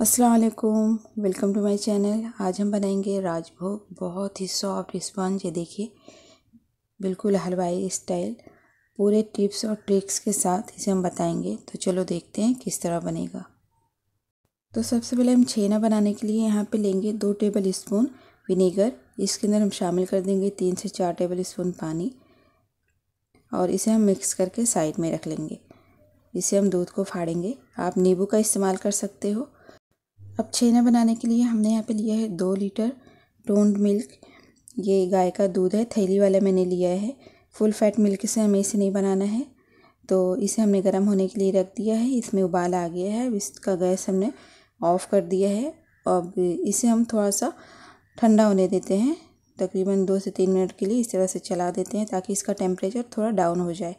असलकुम welcome to my channel आज हम बनाएंगे राजभोग बहुत ही सॉफ्ट स्पंज ये देखिए बिल्कुल हलवाई स्टाइल पूरे टिप्स और ट्रिक्स के साथ इसे हम बताएंगे तो चलो देखते हैं किस तरह बनेगा तो सबसे पहले हम छेना बनाने के लिए यहाँ पे लेंगे दो टेबल स्पून विनेगर इसके अंदर हम शामिल कर देंगे तीन से चार टेबल स्पून पानी और इसे हम मिक्स करके साइड में रख लेंगे इसे हम दूध को फाड़ेंगे आप नींबू का इस्तेमाल कर सकते हो अब छेना बनाने के लिए हमने यहाँ पे लिया है दो लीटर टोंड मिल्क ये गाय का दूध है थैली वाला मैंने लिया है फुल फैट मिल्क से हमें इसे नहीं बनाना है तो इसे हमने गर्म होने के लिए रख दिया है इसमें उबाल आ गया है इसका गैस हमने ऑफ़ कर दिया है अब इसे हम थोड़ा सा ठंडा होने देते हैं तकरीबन दो से तीन मिनट के लिए इस तरह से चला देते हैं ताकि इसका टेम्परेचर थोड़ा डाउन हो जाए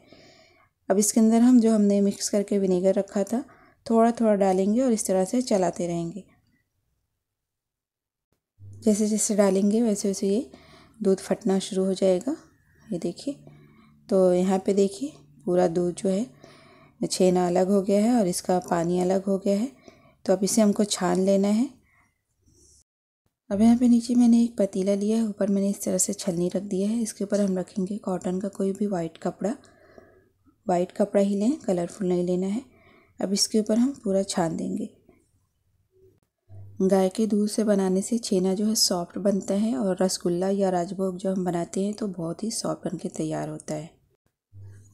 अब इसके अंदर हम जो हमने मिक्स करके विनेगर रखा था थोड़ा थोड़ा डालेंगे और इस तरह से चलाते रहेंगे जैसे जैसे डालेंगे वैसे वैसे ये दूध फटना शुरू हो जाएगा ये देखिए तो यहाँ पे देखिए पूरा दूध जो है छेना अलग हो गया है और इसका पानी अलग हो गया है तो अब इसे हमको छान लेना है अब यहाँ पे नीचे मैंने एक पतीला लिया है ऊपर मैंने इस तरह से छलनी रख दिया है इसके ऊपर हम रखेंगे कॉटन का कोई भी वाइट कपड़ा वाइट कपड़ा ही लें कलरफुल नहीं लेना है अब इसके ऊपर हम पूरा छान देंगे गाय के दूध से बनाने से छेना जो है सॉफ्ट बनता है और रसगुल्ला या राजभोग जो हम बनाते हैं तो बहुत ही सॉफ्ट बन के तैयार होता है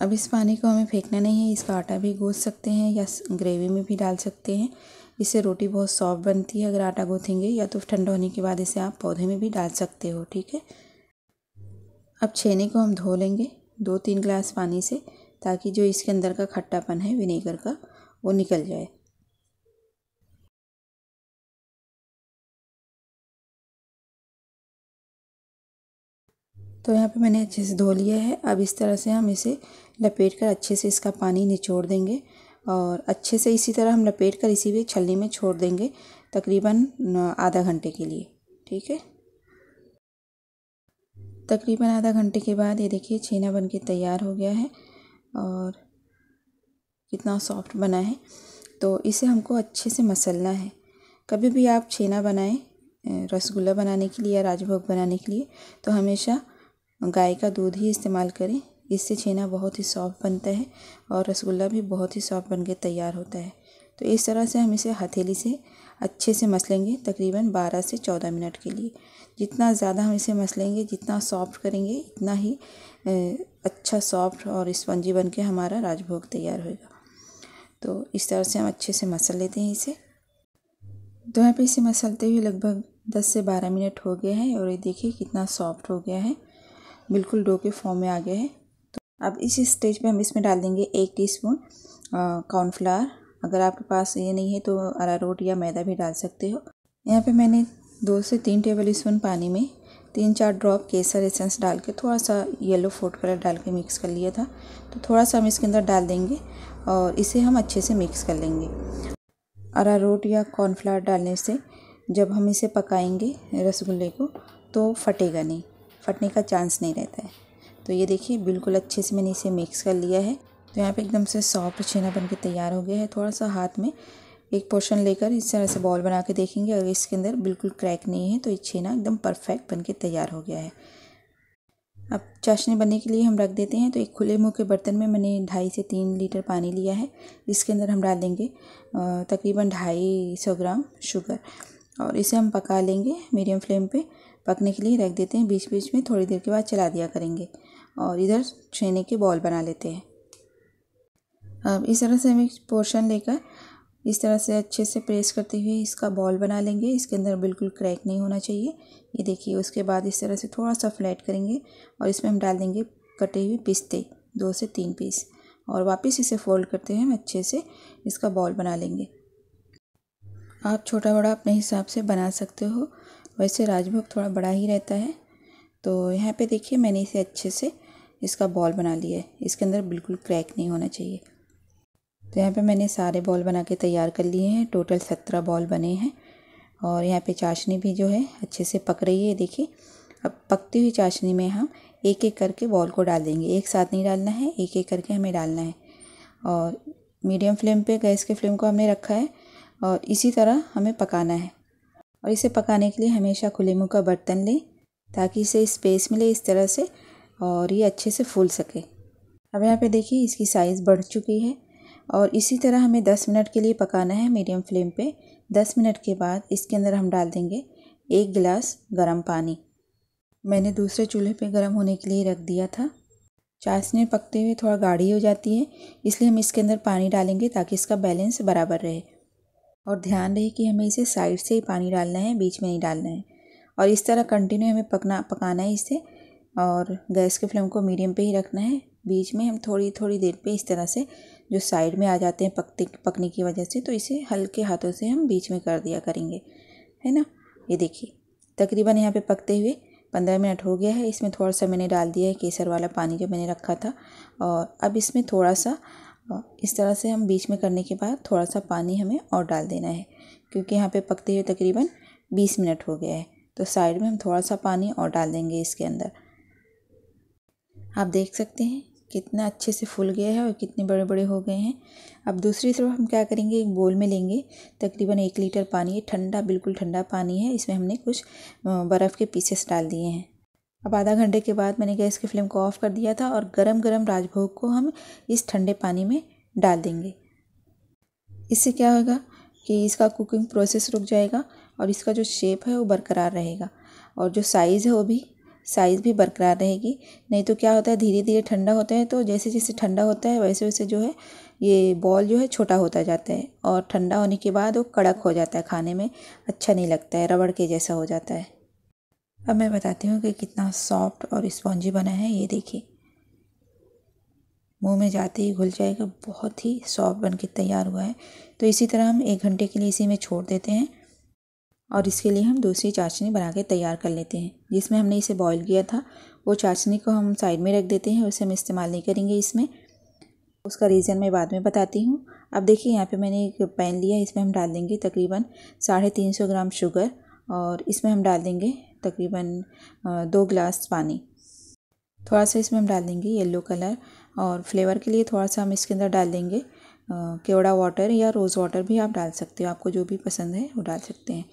अब इस पानी को हमें फेंकना नहीं है इसका आटा भी गूँथ सकते हैं या ग्रेवी में भी डाल सकते हैं इससे रोटी बहुत सॉफ्ट बनती है अगर आटा गूँथेंगे या तो ठंडा होने के बाद इसे आप पौधे में भी डाल सकते हो ठीक है अब छेने को हम धो लेंगे दो तीन ग्लास पानी से ताकि जो इसके अंदर का खट्टापन है विनेगर का वो निकल जाए तो यहाँ पे मैंने अच्छे से धो लिया है अब इस तरह से हम इसे लपेट कर अच्छे से इसका पानी निचोड़ देंगे और अच्छे से इसी तरह हम लपेट कर इसी भी छलनी में छोड़ देंगे तकरीबन आधा घंटे के लिए ठीक है तकरीबन आधा घंटे के बाद ये देखिए छेना बन के तैयार हो गया है और कितना सॉफ्ट बना है तो इसे हमको अच्छे से मसलना है कभी भी आप छेना बनाएं रसगुल्ला बनाने के लिए या राजभोग बनाने के लिए तो हमेशा गाय का दूध ही इस्तेमाल करें इससे छेना बहुत ही सॉफ़्ट बनता है और रसगुल्ला भी बहुत ही सॉफ़्ट बन के तैयार होता है तो इस तरह से हम इसे हथेली से अच्छे से मसलेंगे तकरीबन बारह से चौदह मिनट के लिए जितना ज़्यादा हम इसे मसलेंगे जितना सॉफ्ट करेंगे इतना ही अच्छा सॉफ्ट और स्पंजी बन के हमारा राजभोग तैयार होएगा तो इस तरह से हम अच्छे से मसल लेते हैं इसे तो यहाँ पे इसे मसलते हुए लगभग दस से बारह मिनट हो गया है और ये देखिए कितना सॉफ्ट हो गया है बिल्कुल डो के फॉर्म में आ गया है तो अब इस स्टेज पे हम इसमें डाल देंगे एक टीस्पून कॉर्नफ्लावर अगर आपके पास ये नहीं है तो अरारोट या मैदा भी डाल सकते हो यहाँ पे मैंने दो से तीन टेबल स्पून पानी में तीन चार ड्रॉप केसर एसेंस डाल के थोड़ा सा येलो फूड कलर डाल के मिक्स कर लिया था तो थोड़ा सा हम इसके अंदर डाल देंगे और इसे हम अच्छे से मिक्स कर लेंगे अरारोट या कॉर्नफ्लावर डालने से जब हम इसे पकाएंगे रसगुल्ले को तो फटेगा नहीं फटने का चांस नहीं रहता है तो ये देखिए बिल्कुल अच्छे से मैंने इसे मिक्स कर लिया है तो यहाँ पे एकदम से सॉफ्ट छेना बन के तैयार हो गया है थोड़ा सा हाथ में एक पोर्शन लेकर इस तरह से बॉल बना के देखेंगे अगर इसके अंदर बिल्कुल क्रैक नहीं है तो ये छेना एकदम परफेक्ट बन के तैयार हो गया है अब चाशनी बनने के लिए हम रख देते हैं तो एक खुले मुँह के बर्तन में मैंने ढाई से तीन लीटर पानी लिया है इसके अंदर हम डाल देंगे तकरीबन ढाई सौ ग्राम शुगर और इसे हम पका लेंगे मीडियम फ्लेम पे पकने के लिए रख देते हैं बीच बीच में थोड़ी देर के बाद चला दिया करेंगे और इधर छेने के बॉल बना लेते हैं अब इस तरह से हम एक पोर्शन लेकर इस तरह से अच्छे से प्रेस करते हुए इसका बॉल बना लेंगे इसके अंदर बिल्कुल क्रैक नहीं होना चाहिए ये देखिए उसके बाद इस तरह से थोड़ा सा फ्लैट करेंगे और इसमें हम डाल देंगे कटे हुए पिस्ते दो से तीन पीस और वापस इसे फोल्ड करते हुए हम अच्छे से इसका बॉल बना लेंगे आप छोटा बड़ा अपने हिसाब से बना सकते हो वैसे राजभोग थोड़ा बड़ा ही रहता है तो यहाँ पे देखिए मैंने इसे अच्छे से इसका बॉल बना लिया है इसके अंदर बिल्कुल क्रैक नहीं होना चाहिए तो यहाँ पे मैंने सारे बॉल बना के तैयार कर लिए हैं टोटल सत्रह बॉल बने हैं और यहाँ पे चाशनी भी जो है अच्छे से पक रही है देखिए अब पकती हुई चाशनी में हम एक एक करके बॉल को डाल देंगे एक साथ नहीं डालना है एक एक करके हमें डालना है और मीडियम फ्लेम पर गैस के फ्लेम को हमने रखा है और इसी तरह हमें पकाना है और इसे पकाने के लिए हमेशा खुले मुँह का बर्तन लें ताकि इसे स्पेस मिले इस तरह से और ये अच्छे से फूल सके अब यहाँ पे देखिए इसकी साइज़ बढ़ चुकी है और इसी तरह हमें दस मिनट के लिए पकाना है मीडियम फ्लेम पे दस मिनट के बाद इसके अंदर हम डाल देंगे एक गिलास गर्म पानी मैंने दूसरे चूल्हे पे गर्म होने के लिए रख दिया था चाशनी पकते हुए थोड़ा गाढ़ी हो जाती है इसलिए हम इसके अंदर पानी डालेंगे ताकि इसका बैलेंस बराबर रहे और ध्यान रहे कि हमें इसे साइड से ही पानी डालना है बीच में नहीं डालना है और इस तरह कंटिन्यू हमें पकना पकाना है इसे और गैस के फ्लेम को मीडियम पे ही रखना है बीच में हम थोड़ी थोड़ी देर पे इस तरह से जो साइड में आ जाते हैं पकते पकने की वजह से तो इसे हल्के हाथों से हम बीच में कर दिया करेंगे है ना ये देखिए तकरीबन यहाँ पे पकते हुए पंद्रह मिनट हो गया है इसमें थोड़ा सा मैंने डाल दिया है केसर वाला पानी जो मैंने रखा था और अब इसमें थोड़ा सा हाँ, इस तरह से हम बीच में करने के बाद थोड़ा सा पानी हमें और डाल देना है क्योंकि यहाँ पे पकते हुए तकरीबन बीस मिनट हो गया है तो साइड में हम थोड़ा सा पानी और डाल देंगे इसके अंदर आप देख सकते हैं कितना अच्छे से फूल गया है और कितने बड़े बड़े हो गए हैं अब दूसरी तरफ हम क्या करेंगे एक बोल में लेंगे तकरीबन एक लीटर पानी ठंडा बिल्कुल ठंडा पानी है इसमें हमने कुछ बर्फ़ के पीसेस डाल दिए हैं अब आधा घंटे के बाद मैंने गैस की फ्लेम को ऑफ़ कर दिया था और गरम गरम राजभोग को हम इस ठंडे पानी में डाल देंगे इससे क्या होगा कि इसका कुकिंग प्रोसेस रुक जाएगा और इसका जो शेप है वो बरकरार रहेगा और जो साइज़ है वो भी साइज़ भी बरकरार रहेगी नहीं तो क्या होता है धीरे धीरे ठंडा होता है तो जैसे जैसे ठंडा होता है वैसे वैसे जो है ये बॉल जो है छोटा होता जाता है और ठंडा होने के बाद वो कड़क हो जाता है खाने में अच्छा नहीं लगता है रबड़ के जैसा हो जाता है अब मैं बताती हूँ कि कितना सॉफ्ट और स्पॉन्जी बना है ये देखिए मुंह में जाते ही घुल जाएगा बहुत ही सॉफ्ट बन के तैयार हुआ है तो इसी तरह हम एक घंटे के लिए इसी में छोड़ देते हैं और इसके लिए हम दूसरी चाशनी बना के तैयार कर लेते हैं जिसमें हमने इसे बॉईल किया था वो चाशनी को हम साइड में रख देते हैं उसे हम इस्तेमाल नहीं करेंगे इसमें उसका रीज़न मैं बाद में बताती हूँ अब देखिए यहाँ पर मैंने एक पैन लिया इसमें हम डाल देंगे तकरीबन साढ़े तीन सौ ग्राम शुगर और इसमें हम डाल देंगे तकरीबन दो गिलास पानी थोड़ा सा इसमें हम डाल देंगे येलो कलर और फ्लेवर के लिए थोड़ा सा हम इसके अंदर डाल देंगे केवड़ा वाटर या रोज़ वाटर भी आप डाल सकते हो आपको जो भी पसंद है वो डाल सकते हैं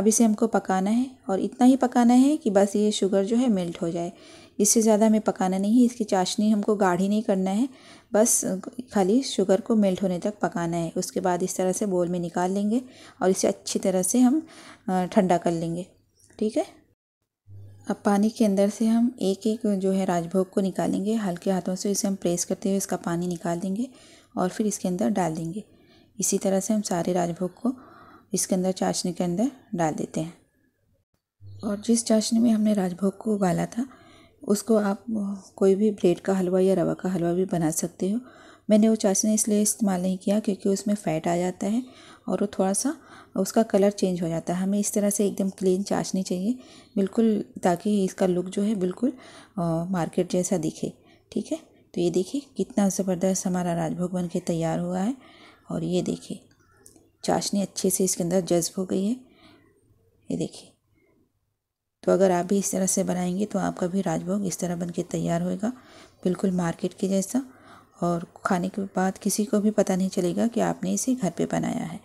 अब इसे हमको पकाना है और इतना ही पकाना है कि बस ये शुगर जो है मेल्ट हो जाए इससे ज़्यादा हमें पकाना नहीं है इसकी चाशनी हमको गाढ़ी नहीं करना है बस खाली शुगर को मेल्ट होने तक पकाना है उसके बाद इस तरह से बोल में निकाल लेंगे और इसे अच्छी तरह से हम ठंडा कर लेंगे ठीक है अब पानी के अंदर से हम एक एक जो है राजभोग को निकालेंगे हल्के हाथों से इसे हम प्रेस करते हुए इसका पानी निकाल देंगे और फिर इसके अंदर डाल देंगे इसी तरह से हम सारे राजभोग को इसके अंदर चाशनी के अंदर डाल देते हैं और जिस चाशनी में हमने राजभोग को उबाला था उसको आप कोई भी ब्रेड का हलवा या रवा का हलवा भी बना सकते हो मैंने वो चाशनी इसलिए इस्तेमाल नहीं किया क्योंकि उसमें फ़ैट आ जाता है और वो थोड़ा सा उसका कलर चेंज हो जाता है हमें इस तरह से एकदम क्लीन चाशनी चाहिए बिल्कुल ताकि इसका लुक जो है बिल्कुल मार्केट जैसा दिखे ठीक है तो ये देखिए कितना ज़बरदस्त हमारा राजभोग बन के तैयार हुआ है और ये देखिए चाशनी अच्छे से इसके अंदर जज्ब हो गई है ये देखिए तो अगर आप भी इस तरह से बनाएंगे तो आपका भी राजभोग इस तरह बन के तैयार होएगा बिल्कुल मार्केट के जैसा और खाने के बाद किसी को भी पता नहीं चलेगा कि आपने इसे घर पे बनाया है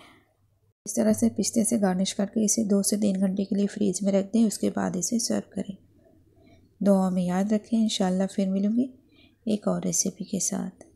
इस तरह से पिस्ते से गार्निश करके इसे दो से तीन घंटे के लिए फ्रीज में रख दें उसके बाद इसे सर्व करें दुआ में याद रखें इन फिर मिलूँगी एक और रेसिपी के साथ